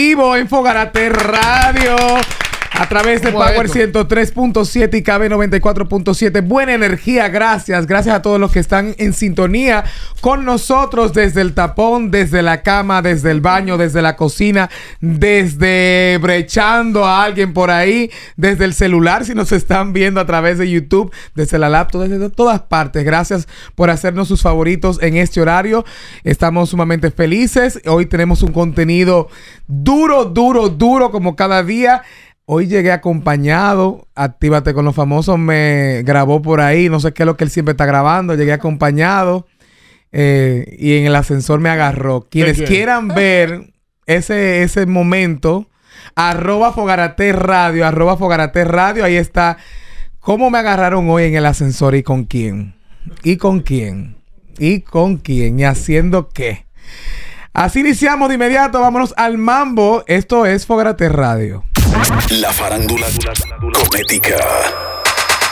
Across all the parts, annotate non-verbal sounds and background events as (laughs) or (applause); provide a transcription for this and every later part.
vivo en Fogarate Radio. A través de Power 103.7 y KB 94.7. Buena energía, gracias. Gracias a todos los que están en sintonía con nosotros desde el tapón, desde la cama, desde el baño, desde la cocina, desde brechando a alguien por ahí, desde el celular, si nos están viendo a través de YouTube, desde la laptop, desde todas partes. Gracias por hacernos sus favoritos en este horario. Estamos sumamente felices. Hoy tenemos un contenido duro, duro, duro como cada día. Hoy llegué acompañado, Actívate con los famosos, me grabó por ahí, no sé qué es lo que él siempre está grabando, llegué acompañado eh, y en el ascensor me agarró. Quienes quieran ver ese, ese momento, arroba Fogarate Radio, arroba Fogarate Radio, ahí está cómo me agarraron hoy en el ascensor y con quién, y con quién, y con quién, y haciendo qué. Así iniciamos de inmediato, vámonos al mambo, esto es Fogarate Radio. La farándula comética.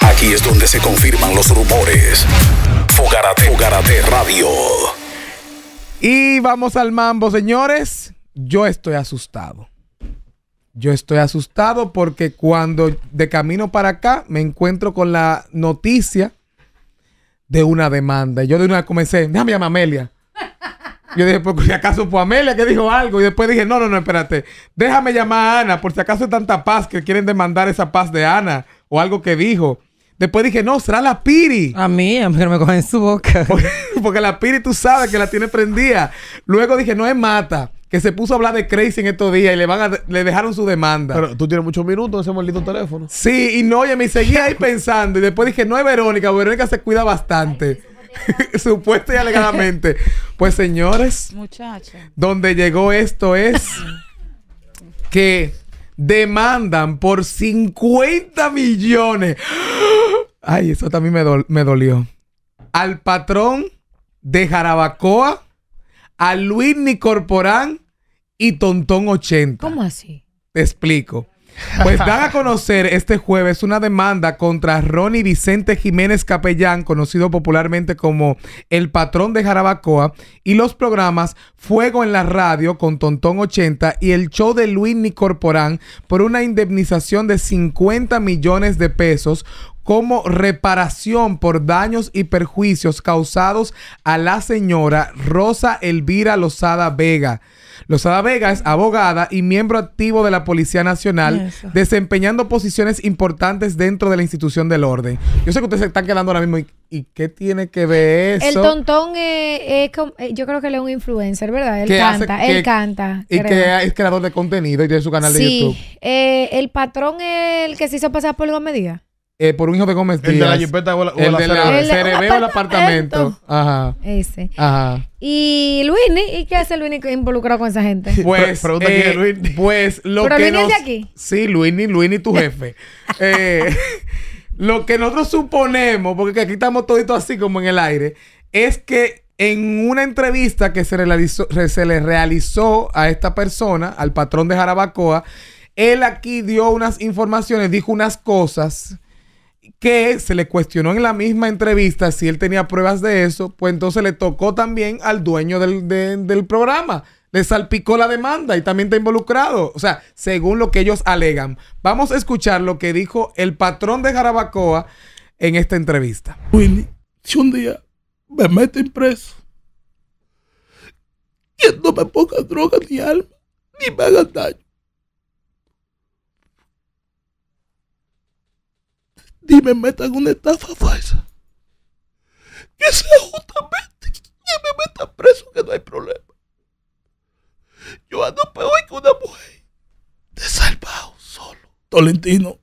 Aquí es donde se confirman los rumores. Fogarate, Fogarate Radio. Y vamos al mambo, señores. Yo estoy asustado. Yo estoy asustado porque cuando de camino para acá me encuentro con la noticia de una demanda. Yo de una comencé, déjame llamar Amelia. Yo dije, por pues, si acaso fue Amelia que dijo algo. Y después dije, no, no, no, espérate. Déjame llamar a Ana, por si acaso es tanta paz que quieren demandar esa paz de Ana o algo que dijo. Después dije, no, será la Piri. A mí, a mí no me cogen su boca. (laughs) Porque, la Piri tú sabes que la tiene prendida. Luego dije, no es Mata, que se puso a hablar de Crazy en estos días y le van le dejaron su demanda. Pero tú tienes muchos minutos en ese maldito teléfono. Sí, y no, oye, me seguía ahí (laughs) pensando. Y después dije, no es Verónica, Verónica se cuida bastante. (laughs) Supuesto y alegadamente. Pues señores, donde llegó esto es (laughs) que demandan por 50 millones. Ay, eso también me, me dolió. Al patrón de Jarabacoa, a Luis Nicorporán y Tontón 80. ¿Cómo así? Te explico. Pues dan a conocer este jueves una demanda contra Ronnie Vicente Jiménez Capellán, conocido popularmente como el patrón de Jarabacoa, y los programas Fuego en la Radio con Tontón 80 y el show de Luis Nicorporán por una indemnización de 50 millones de pesos como reparación por daños y perjuicios causados a la señora Rosa Elvira Lozada Vega. Lozada Vega es abogada y miembro activo de la Policía Nacional, desempeñando posiciones importantes dentro de la institución del orden. Yo sé que ustedes se están quedando ahora mismo. ¿Y, qué tiene que ver eso? El tontón eh, yo creo que él es un influencer, ¿verdad? Él canta, él canta. Y que es creador de contenido y tiene su canal de YouTube. Eh, el patrón es el que se hizo pasar por Gómez Díaz. Eh, por un hijo de Gómez Díaz. El de la jipeta o la, el de la, el, o el apartamento. Ajá. Ese. Ajá. Y Luini, ¿y qué hace Luini involucrado con esa gente? (laughs) Pues, pregunta eh, quién Luini. Pues lo ¿Pero que Luini nos... de aquí? Sí, Luini, Luini tu jefe. (laughs) Eh, lo que nosotros suponemos, porque aquí estamos toditos así como en el aire, es que en una entrevista que se le realizó a esta persona, al patrón de Jarabacoa, él aquí dio unas informaciones, dijo unas cosas que se le cuestionó en la misma entrevista si él tenía pruebas de eso, pues entonces le tocó también al dueño del, programa. Le salpicó la demanda y también está involucrado. O sea, según lo que ellos alegan. Vamos a escuchar lo que dijo el patrón de Jarabacoa en esta entrevista. Willy, si un día me meten preso, y no me ponga droga ni alma, ni me daño. ni me metan una estafa falsa. Que sea justamente que me metan preso, que no hay problema. Yo ando peor que una mujer. Te salvado solo. Tolentino,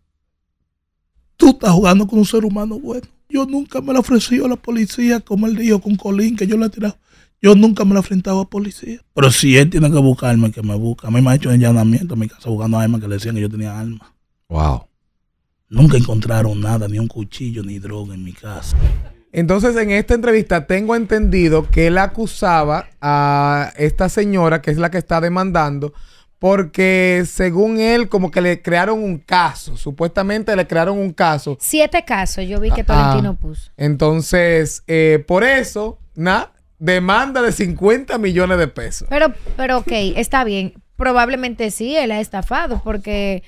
tú estás jugando con un ser humano bueno. Yo nunca me lo ofrecí a la policía, como él dijo con Colín, que yo la tirado. Yo nunca me lo enfrentaba a policía. Pero si él tiene que buscarme, que me busca. A mí me ha hecho un allanamiento en mi casa a armas que le decían que yo tenía armas. Wow. Nunca encontraron nada, ni un cuchillo, ni droga en mi casa. Entonces, en esta entrevista tengo entendido que él acusaba a esta señora, que es la que está demandando, porque según él, como que le crearon un caso, supuestamente le crearon un caso. Siete casos, yo vi que ah, Tolentino ah. puso. Entonces, eh, por eso, nada, demanda de 50 millones de pesos. Pero, pero ok, está bien. Probablemente sí, él ha estafado, porque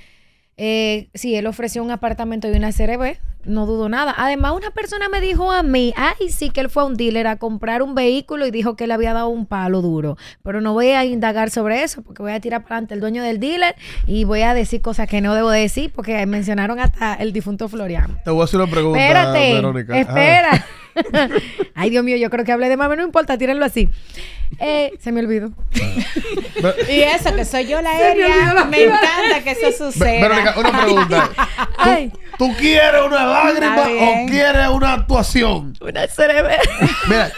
si eh, sí, él ofreció un apartamento y una CRB, no dudo nada. Además, una persona me dijo a mí, ay, sí que él fue a un dealer a comprar un vehículo y dijo que le había dado un palo duro. Pero no voy a indagar sobre eso porque voy a tirar para adelante el dueño del dealer y voy a decir cosas que no debo decir porque mencionaron hasta el difunto Florian. Te voy a hacer una pregunta, Espérate, espera. (laughs) (laughs) Ay, Dios mío, yo creo que hablé de mami, no importa, tírenlo así. Eh, se me olvidó. (laughs) y eso, que soy yo la aérea. Me, encanta que eso suceda. Verónica, una pregunta. (laughs) ¿Tú, quieres una lágrima o quieres una actuación? Una cerebro. Mira,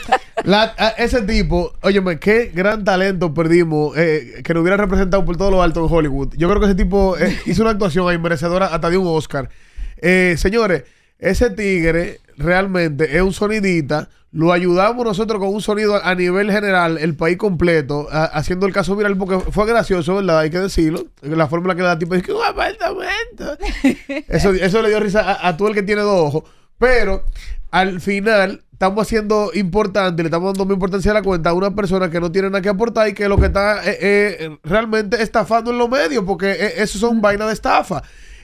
ese tipo, óyeme, qué gran talento perdimos eh, que nos hubiera representado por todos los altos en Hollywood. Yo creo que ese tipo eh, hizo una actuación ahí merecedora hasta de un Oscar. señores, ese tigre realmente es un sonidita. Lo ayudamos nosotros con un sonido a nivel general, el país completo, haciendo el caso viral, porque fue gracioso, ¿verdad? Hay que decirlo. La fórmula que le da tipo es que un apartamento. (laughs) eso, le dio risa a, a tú el que tiene dos ojos. Pero al final estamos haciendo importante, le estamos dando importancia a la cuenta a una persona que no tiene nada que aportar y que lo que está eh, eh, realmente estafando en los medios, porque eh, eso es un vaina de estafa.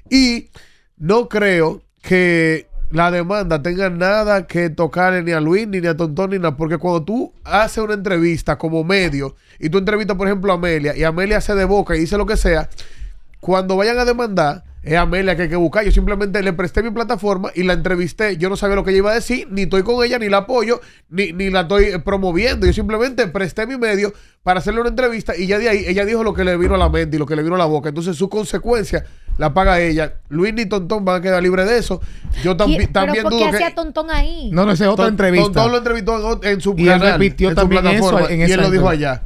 Y no creo que la demanda tenga nada que tocarle ni a Luis, ni a Tontón, ni nada. Porque cuando tú haces una entrevista como medio y tú entrevistas, por ejemplo, a Amelia y Amelia se de boca y dice lo que sea, cuando vayan a demandar, es Amelia que hay que buscar. Yo simplemente le presté mi plataforma y la entrevisté. Yo no sabía lo que ella iba a decir, ni estoy con ella, ni la apoyo, ni, ni la estoy eh, promoviendo. Yo simplemente presté mi medio para hacerle una entrevista y ya de ahí ella dijo lo que le vino a la mente y lo que le vino a la boca. Entonces su consecuencia la paga ella. Luis ni Tontón van a quedar libre de eso. Yo también también hacía Tontón ahí? No, no, esa es otra entrevista. Tontón lo entrevistó en, su su y repitió en su plataforma y él lo dijo allá.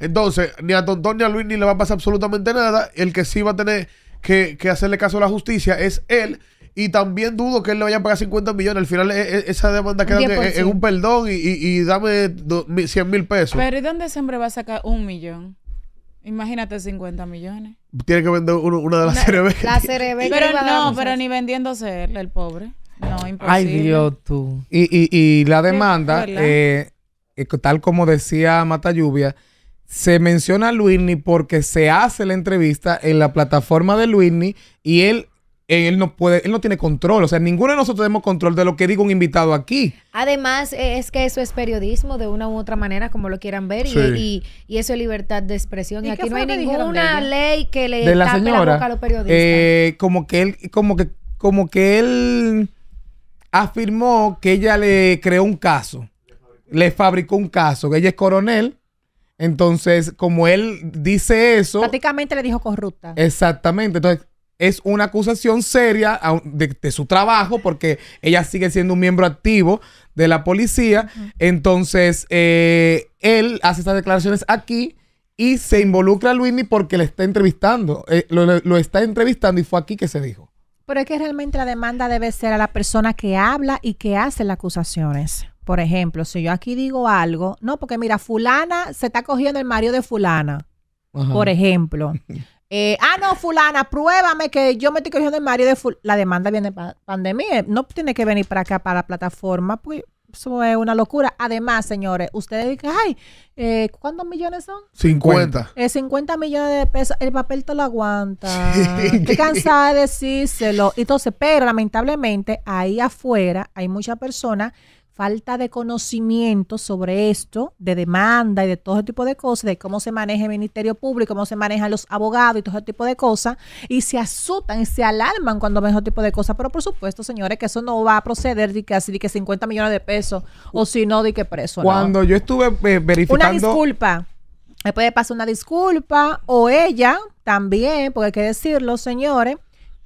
Entonces, ni a Tontón ni a Luis ni le va a pasar absolutamente nada. El que sí va a tener que, hacerle caso a la justicia es él. Y también dudo que él le vaya a pagar 50 millones. Al final, e, e, esa demanda queda en, un perdón y, dame 100 mil pesos. Pero ¿y dónde siempre va a sacar un millón? Imagínate 50 millones. Tiene que vender una de las CRB. La CRB. Pero no, pero ni vendiéndose él, el pobre. No, imposible. Ay, Dios, tú. Y, la demanda, eh, eh, tal como decía Mata Lluvia, se menciona a Luisni porque se hace la entrevista en la plataforma de Luisni y él él no puede, él no tiene control. O sea, ninguno de nosotros tenemos control de lo que diga un invitado aquí. Además, eh, es que eso es periodismo de una u otra manera, como lo quieran ver, y, eso es libertad de expresión. Y, aquí no hay ninguna ley que le la tape a los periodistas. Eh, como que él, como que, como que él afirmó que ella le creó un caso, le fabricó un caso, que ella es coronel entonces, como él dice eso. Prácticamente le dijo corrupta. Exactamente. Entonces, es una acusación seria de, su trabajo porque ella sigue siendo un miembro activo de la policía. Entonces, eh, él hace estas declaraciones aquí y se involucra a Luini porque le está entrevistando. Eh, lo, lo, está entrevistando y fue aquí que se dijo. Pero es que realmente la demanda debe ser a la persona que habla y que hace las acusaciones. Por ejemplo, si yo aquí digo algo, no, porque mira, fulana se está cogiendo el Mario de fulana, por ejemplo. (laughs) Eh, ah, no, fulana, pruébame que yo me estoy cogiendo el marido de fulana. La demanda viene de pandemia, eh, no tiene que venir para acá, para la plataforma, pues eso es una locura. Además, señores, ustedes dicen, ay, eh, ¿cuántos millones son? 50. 50 millones de pesos. El papel te lo aguanta. (laughs) Estoy cansada de decírselo. Entonces, pero lamentablemente, ahí afuera hay muchas personas falta de conocimiento sobre esto, de demanda y de todo tipo de cosas, de cómo se maneja el Ministerio Público, cómo se manejan los abogados y todo ese tipo de cosas, y se asustan y se alarman cuando ven ese tipo de cosas. Pero por supuesto, señores, que eso no va a proceder de que así de que 50 millones de pesos, o si no, de que preso. Cuando yo estuve eh, verificando... Una disculpa. me puede pasar una disculpa, o ella también, porque hay que decirlo, señores,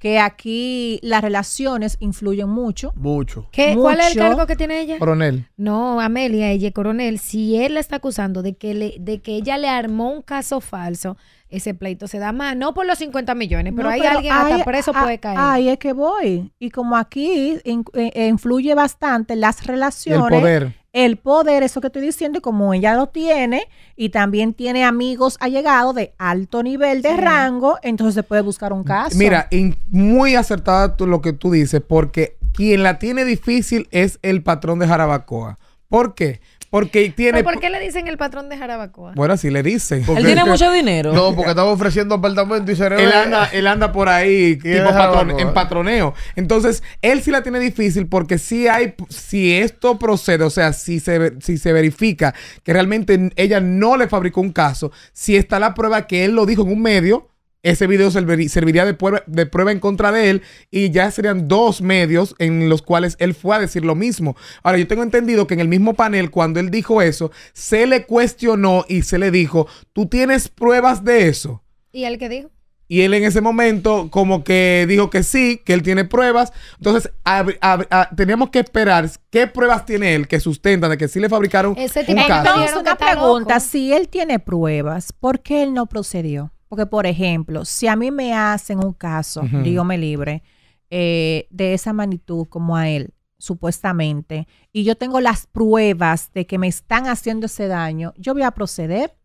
que aquí las relaciones influyen mucho. Mucho. ¿Qué, ¿Cuál es el cargo que tiene ella? Coronel. No, Amelia, ella coronel. Si él la está acusando de que, le, de que ella le armó un caso falso, ese pleito se da más. No por los 50 millones, pero hay alguien que hasta preso puede caer. Ahí es que voy. Y como aquí eh, eh, influye bastante las relaciones. El poder el poder, eso que estoy diciendo, y como ella lo tiene, y también tiene amigos allegados de alto nivel de rango, entonces se puede buscar un caso. Mira, muy acertada lo que tú dices, porque quien la tiene difícil es el patrón de Jarabacoa. ¿Por qué? Porque tiene... ¿Por qué le dicen el patrón de Jarabacoa? Bueno, sí le dicen. él tiene mucho dinero. No, porque estaba ofreciendo apartamento y cerebro. Él anda, él anda por ahí en patroneo. Entonces, él sí la tiene difícil porque si hay... Si esto procede, o sea, si se, si se verifica que realmente ella no le fabricó un caso, si está la prueba que él lo dijo en un medio ese video serviría de prueba, en contra de él y ya serían dos medios en los cuales él fue a decir lo mismo. Ahora, yo tengo entendido que en el mismo panel, cuando él dijo eso, se le cuestionó y se le dijo, ¿tú tienes pruebas de eso? ¿Y él qué dijo? Y él en ese momento como que dijo que sí, que él tiene pruebas. Entonces tenemos ah, teníamos que esperar qué pruebas tiene él que sustentan de que sí le fabricaron un Entonces una pregunta, si él tiene pruebas, ¿por qué él no procedió? Porque, por ejemplo, si a mí me hacen un caso, digo me libre, eh, de esa magnitud como a él, supuestamente, y yo tengo las pruebas de que me están haciendo ese daño, yo voy a proceder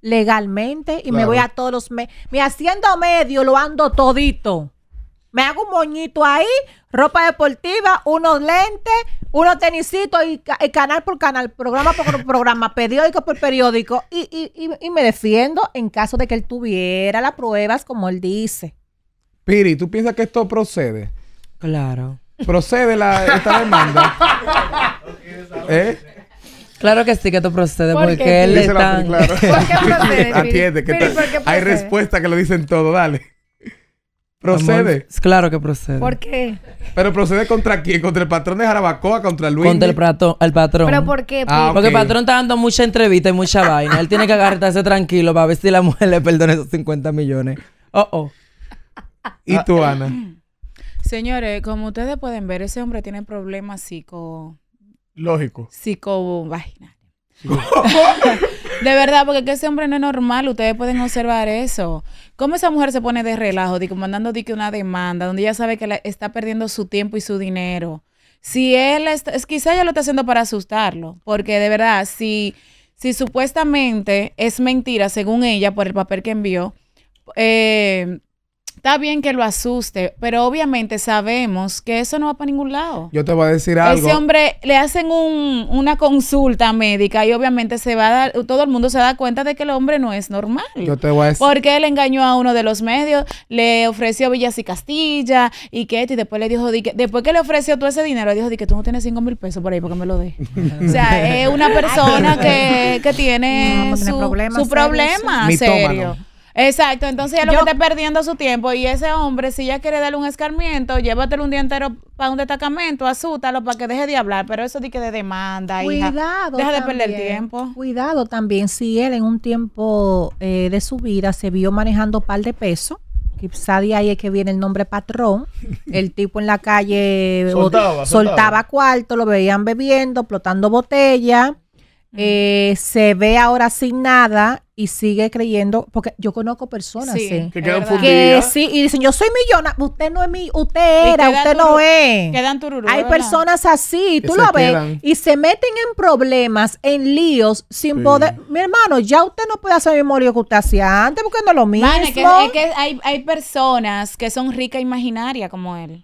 legalmente y me voy a todos los medios. Me haciendo medio lo ando todito me hago un moñito ahí, ropa deportiva, unos lentes, unos tenisitos y, canal por canal, programa por (laughs) programa, periódico por periódico y, y, y, me defiendo en caso de que él tuviera las pruebas como él dice. Piri, ¿tú piensas que esto procede? Claro. ¿Procede la, esta (laughs) demanda? (laughs) ¿Eh? Claro que sí, que esto procede porque él está... Atiende, que hay respuesta que lo dicen todo, dale. Procede. claro que procede. ¿Por qué? Pero procede contra quién? Contra el patrón de Jarabacoa, contra Luis. Contra el, prato, el patrón. ¿Pero por qué? Ah, Porque el patrón está dando mucha entrevista y mucha vaina. Él tiene que agarrarse tranquilo para ver si la mujer le perdona esos 50 millones. Oh, oh. ¿Y tú, Ana? Señores, como ustedes pueden ver, ese hombre tiene problemas psico... Lógico. (laughs) de verdad, porque ese hombre no es normal. Ustedes pueden observar eso. ¿Cómo esa mujer se pone de relajo? como mandando una demanda, donde ella sabe que está perdiendo su tiempo y su dinero. Si él es, quizá ella lo está haciendo para asustarlo, porque de verdad, si, si supuestamente es mentira, según ella, por el papel que envió, eh, Está bien que lo asuste, pero obviamente sabemos que eso no va para ningún lado. Yo te voy a decir algo. Ese hombre le hacen un, una consulta médica y obviamente se va a dar, todo el mundo se da cuenta de que el hombre no es normal. Yo te voy a decir. Porque él engañó a uno de los medios, le ofreció Villas y Castilla y que y después le dijo, que, después que le ofreció todo ese dinero, dijo, di que tú no tienes 5 mil pesos por ahí, porque me lo dé. o sea, es una (laughs) persona que, tiene su, problema serio. serio. Exacto, entonces ya lo que está perdiendo su tiempo y ese hombre, si ya quiere darle un escarmiento, llévatelo un día entero para un destacamento, azútalo para que deje de hablar, pero eso di que de demanda, Cuidado. deja de perder tiempo. Cuidado también si él en un tiempo eh, de su vida se vio manejando par de pesos. Quizá de ahí es que viene el nombre patrón. (laughs) El tipo en la calle eh, Soltaba, cuarto, lo veían bebiendo, explotando botella. Eh, se ve ahora sin nada y sigue creyendo, porque yo conozco personas sí, que quedan que, sí, y dicen, yo soy millona, usted no es mi, usted era, usted no es. Hay personas así, tú lo ves, y se meten en problemas, en líos, sin poder. Mi hermano, ya usted no puede hacer memoria que usted hacía antes, porque no lo mismo. hay, personas que son ricas e imaginarias como él.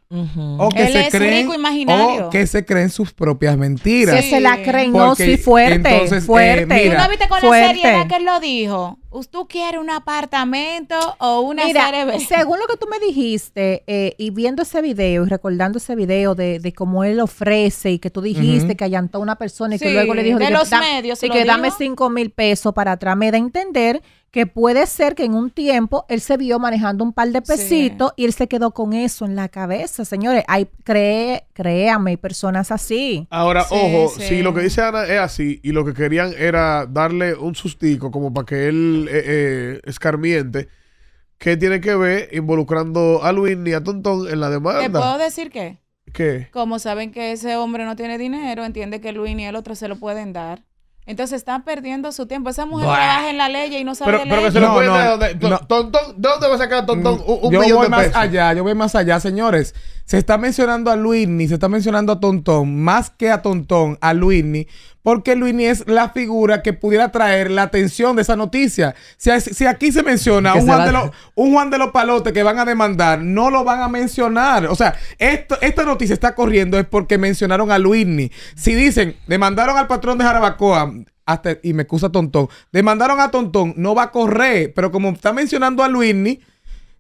que él se es creen, rico e imaginario. O que se creen sus propias mentiras. Que se la creen, no, fuerte, eh, fuerte. ¿Tú viste con fuerte. la que él lo dijo? dijo, usted quieres un apartamento o una Mira, Según lo que tú me dijiste, eh, y viendo ese video y recordando ese video de, de cómo él ofrece y que tú dijiste que allantó a una persona y que luego le dijo, y que dame cinco mil pesos para atrás, me a entender que puede ser que en un tiempo él se vio manejando un par de pesitos y él se quedó con eso en la cabeza, señores. Hay, cree, créame, hay personas así. Ahora, ojo, si lo que dice Ana es así y lo que querían era darle un sustico como para que él eh, eh, escarmiente, ¿qué tiene que ver involucrando a Luis ni a Tontón en la demanda? ¿Te puedo decir qué? ¿Qué? Como saben que ese hombre no tiene dinero, entiende que Luis ni el otro se lo pueden dar. Entonces están perdiendo su tiempo. Esa mujer trabaja en la ley y no sabe leer. pero ¿Dónde, va a sacar Tontón mm, un, yo voy más allá, yo voy más allá, señores. Se está mencionando a Luisni, se está mencionando a Tontón, más que a Tontón, a Luisni, porque Luis es la figura que pudiera traer la atención de esa noticia. Si, aquí se menciona un, Juan de un Juan, de los Palotes que van a demandar, no lo van a mencionar. O sea, esta noticia está corriendo es porque mencionaron a Luis Si dicen, demandaron al patrón de Jarabacoa, hasta, y me excusa Tontón, demandaron a Tontón, no va a correr, pero como está mencionando a Luisni,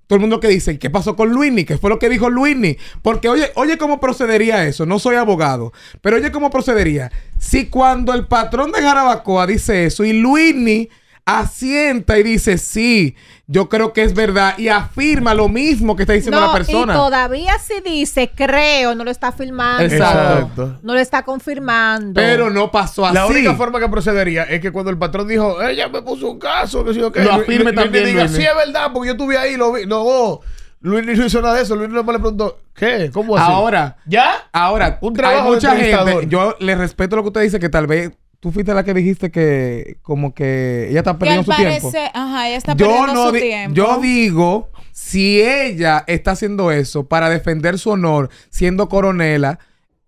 todo el mundo que dice, ¿qué pasó con Luini? ¿Qué fue lo que dijo Luini? Porque oye, oye cómo procedería eso. No soy abogado, pero oye cómo procedería. Si cuando el patrón de Jarabacoa dice eso y Luini asienta y dice, sí, yo creo que es verdad y afirma lo mismo que está diciendo la persona. Y todavía si dice, creo, no lo está afirmando. Exacto. No lo está confirmando. Pero no pasó así. La única forma que procedería es que cuando el patrón dijo, ella me puso un caso, que si yo que Lo afirme también. diga, sí es verdad, porque yo estuve ahí, lo vi. No, Luis no hizo nada de eso. Luis no le preguntó, ¿qué? ¿Cómo así? Ahora. ¿Ya? Ahora. Un trabajo hay mucha gente. Yo le respeto lo que usted dice, que tal vez Tú fuiste la que dijiste que como que ella está perdiendo su parece, Ajá, ella está perdiendo su tiempo. Yo digo, si ella está haciendo eso para defender su honor siendo coronela,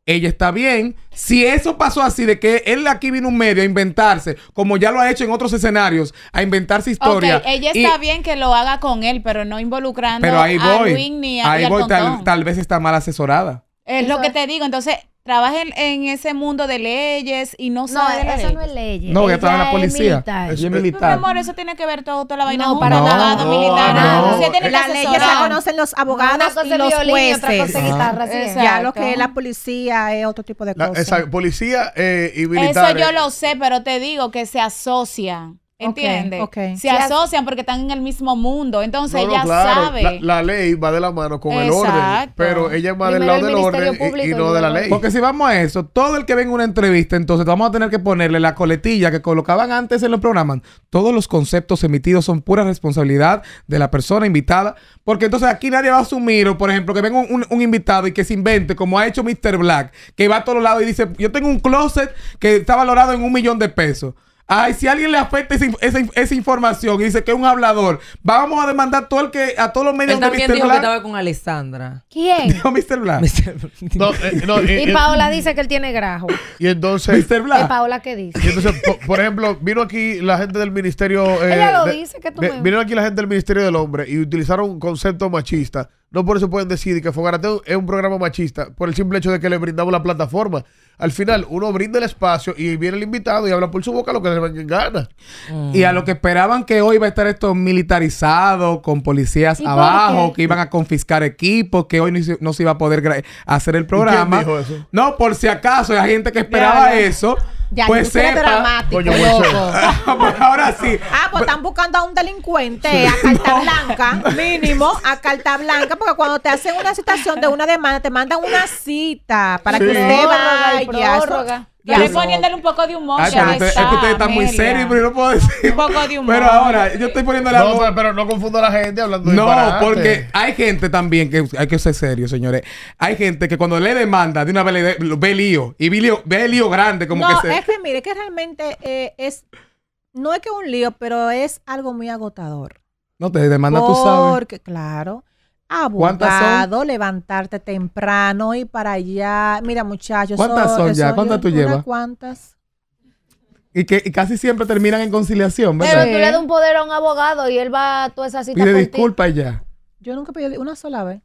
ella está bien. Si eso pasó así, de que él aquí vino un medio a inventarse, como ya lo ha hecho en otros escenarios, a inventarse historia. Okay, ella está bien que lo haga con él, pero no involucrando pero ahí a ni a Ahí voy, tal, vez está mal asesorada. Es lo que te digo. Entonces, trabaja en, ese mundo de leyes y no, no eso no es leyes. No, que estaba en la policía. Es, militar. Mi amor, eso tiene que ver todo, toda la vaina. No, para no, nada, no, militar. No. no. Las leyes la conocen los abogados y los jueces. Ya lo que es la policía es otro tipo de cosas. policía eh, y militar. Eso yo lo sé, pero te digo que se asocia entiende, Se asocian porque están en el mismo mundo. Entonces ella sabe. La, ley va de la mano con el orden. Pero ella va del lado del orden y, no de la ley. Porque si vamos a eso, todo el que venga una entrevista, entonces vamos a tener que ponerle la coletilla que colocaban antes en los programas. Todos los conceptos emitidos son pura responsabilidad de la persona invitada. Porque entonces aquí nadie va a asumir, por ejemplo, que venga un, un invitado y que se invente, como ha hecho Mr. Black, que va a todos lados y dice: Yo tengo un closet que está valorado en un millón de pesos. Ay, si alguien le afecta esa, esa, información y dice que es un hablador, vamos a demandar todo el que, a todos los medios Él también de dijo que estaba con Alessandra. ¿Quién? Dijo (laughs) Mr. Black. no, eh, y Paola dice que él tiene grajo. Y entonces. Mr. Black. ¿Y Paola qué dice? Y entonces, por, ejemplo, vino aquí la gente del ministerio. Eh, lo dice Vino aquí la gente del ministerio del hombre y utilizaron un concepto machista. No por eso pueden decir que Fogarateo es un programa machista, por el simple hecho de que le brindamos la plataforma al final uno brinda el espacio y viene el invitado y habla por su boca lo que le gana. Mm. Y a lo que esperaban que hoy va a estar esto militarizado, con policías abajo, que iban a confiscar equipos, que hoy no se, iba a poder hacer el programa. No, por si acaso, hay gente que esperaba eso. Ya, pues sepa. Dramático, (laughs) ah, pues ahora sí. Ah, pues están buscando a un delincuente a carta (laughs) blanca, mínimo, a carta blanca, porque cuando te hacen una citación de una demanda, te mandan una cita para que usted vaya. prórroga estoy es poniéndole un poco de humor. Ay, es que este ustedes están muy serios, pero yo no puedo decir. Un poco de (laughs) humor. Pero ahora, yo estoy poniéndole no, pero no confundo a la gente hablando de No, porque hay gente también que hay que ser serio, señores. Hay gente que cuando le demanda de una vez ve lío. Y ve lío, grande, como que se... es que mire, que realmente eh, es. No es que un lío, pero es algo muy agotador. No, te demanda, tu tú sabes. Porque, claro abogado, levantarte temprano y para allá. Mira, muchachos. ¿Cuántas son, ya? ¿Cuántas tú llevas? ¿Cuántas? Y que casi siempre terminan en conciliación, ¿verdad? Pero tú le das un poder a un abogado y él va a toda esa situación Pide disculpas ya. Yo nunca pedí una sola vez.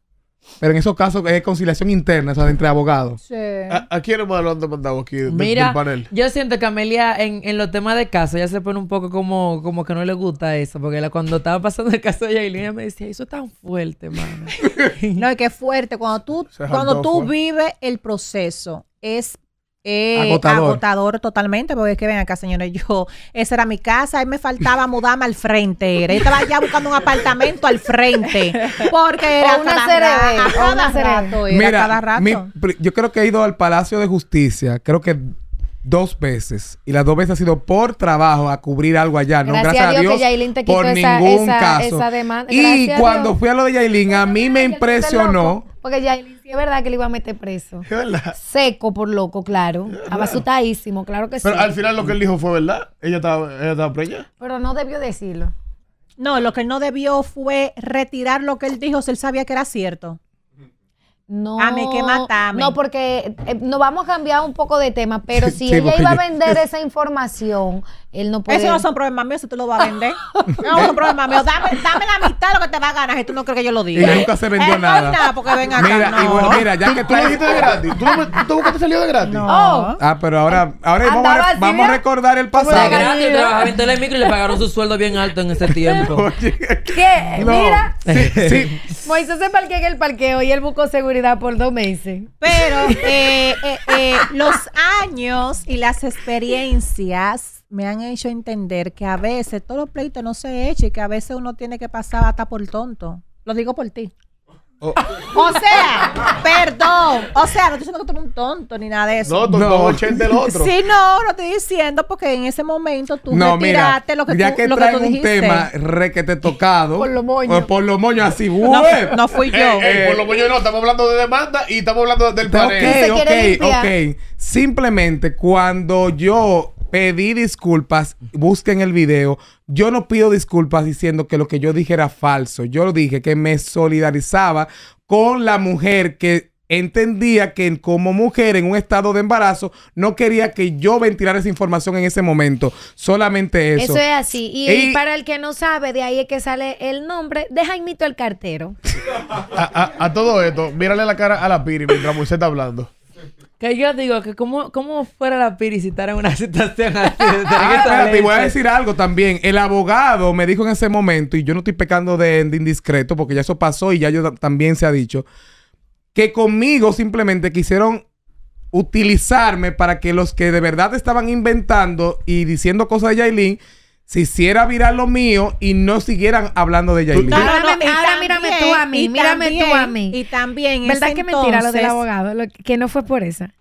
Pero en esos casos es conciliación interna, o sea, entre abogados. Sí. ¿A, a quiénes más lo han aquí Mira, Yo siento que Amelia en, en los temas de casa, ya se pone un poco como, como que no le gusta eso, porque cuando estaba pasando el caso de Yailin, me decía, eso es tan fuerte, mano. (laughs) (laughs) no, es que es fuerte. Cuando tú, cuando tú vives el proceso, es eh, agotador. totalmente, porque es que ven acá, señores, yo, esa era mi casa, ahí me faltaba (laughs) mudarme al frente, era, yo estaba ya buscando un apartamento al frente, porque era una rato, yo creo que he ido al Palacio de Justicia, creo que dos veces y las dos veces ha sido por trabajo a cubrir algo allá, no gracias, a Dios, por ningún caso. y cuando fui a lo de Yailin, a mí me impresionó porque ya él sí es verdad que le iba a meter preso. Es verdad. Seco por loco, claro. Abasutadísimo, claro que sí. Pero al final lo que él dijo fue verdad. Ella estaba, ella Pero no debió decirlo. No, lo que no debió fue retirar lo que él dijo si él sabía que era cierto. No. mí que matame. No, porque eh, nos vamos a cambiar un poco de tema, pero (laughs) si ella iba a vender esa información, él no Eso no son problemas míos, si tú lo vas a vender. (laughs) no son problemas míos. Dame, dame, la mitad de lo que te va a ganar, si tú no crees que yo lo diga. Y nunca se vendió nada. No, nada porque venga mira, acá, mira, ya que tú lo dijiste de gratis. Tú, nunca te salió de gratis. No. Oh. Ah, pero ahora, ahora vamos, a, vamos a recordar el pasado. De gratis, trabajaba en Telemicro y le pagaron su sueldo bien alto en ese tiempo. (laughs) ¿Qué? Mira. Sí, (laughs) Moisés se parqueó en el parqueo y él buscó seguridad por dos meses. Pero eh, eh, eh los años y las experiencias me han hecho entender que a veces todos los pleitos no se echan y que a veces uno tiene que pasar hasta por tonto. Lo digo por ti. Oh. (laughs) O sea, perdón. O sea, no estoy diciendo que tú eres un tonto ni nada de eso. No, tonto no. del otro. Sí, no, lo estoy diciendo porque en ese momento tú no, retiraste lo que tú, que lo que tú dijiste. un tema requete tocado. Por los moños. Pues, por los moños, así, no, no fui yo. Eh, eh, por lo moño no, estamos hablando de demanda y estamos hablando del panel. Ok, ok, ok. Simplemente cuando yo pedí disculpas, busquen el video, yo no pido disculpas diciendo que lo que yo dije era falso. Yo lo dije que me solidarizaba con la mujer que entendía que como mujer en un estado de embarazo no quería que yo ventilara esa información en ese momento. Solamente eso. Eso es así. Y, para el que no sabe, de ahí es que sale el nombre de Jaimito el Cartero. (laughs) a, a, todo esto, mírale la cara a la Piri mientras Moisés está hablando. Que yo digo que cómo, fuera la Piri si en una (laughs) situación así. ah, voy a decir algo también. El abogado me dijo en ese momento, y yo no estoy pecando de, indiscreto, porque ya eso pasó y ya yo también se ha dicho, que conmigo simplemente quisieron utilizarme para que los que de verdad estaban inventando y diciendo cosas de Yailin se hiciera viral lo mío y no siguieran hablando de ella Ahora, mírame tú a mí, mírame tú a mí. Y también, ¿verdad que mentira lo del abogado? que no fue por esa.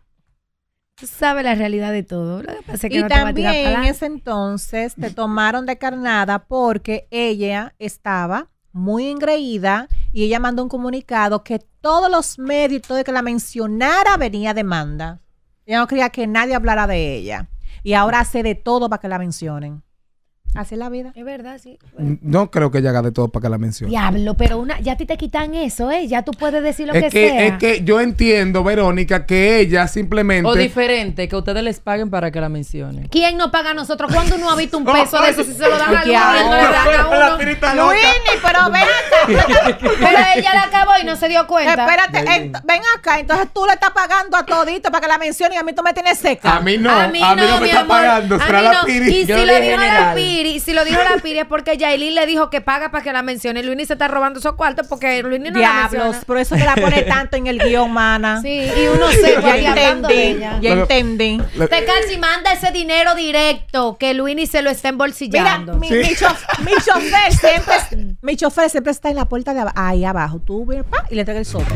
Tú sabes la realidad de todo. y también en ese entonces te tomaron de carnada porque ella estaba muy engreída y ella mandó un comunicado que todos los medios todo el que la mencionara venía demanda. Ella no quería que nadie hablara de ella. Y ahora hace de todo para que la mencionen. Hace la vida. Es verdad, sí. No creo que ella haga de todo para que la mencione. Diablo, pero una, ya a ti te quitan eso, ¿eh? Ya tú puedes decir lo que, sea. Es que yo entiendo, Verónica, que ella simplemente. O diferente, que ustedes les paguen para que la mencionen. ¿Quién no paga a nosotros? ¿Cuándo uno ha visto un (laughs) oh, peso de eso si se lo dan a Luis? No (laughs) pero ven acá. pero ella la acabó y no se dio cuenta. Espérate, ven. acá. Entonces tú le estás pagando a todito para que la mencione y a mí tú me tienes seca. A mí no. A mí, no, me está pagando. Será la pirita. Y si le dio la si lo dijo la (laughs) Piri es porque Yailin le dijo que paga para que la mencione. Luini se está robando esos cuartos porque Luini no Diablos, la menciona. por eso se la pone tanto en el guión, mana. Sí, y uno se (laughs) va hablando de ella. Ya entendí. Te casi manda ese dinero directo que Luini se lo está embolsillando. Mira, mi, chofer siempre, siempre está en la puerta de ahí abajo. Tú, pa, y le entrega el sofá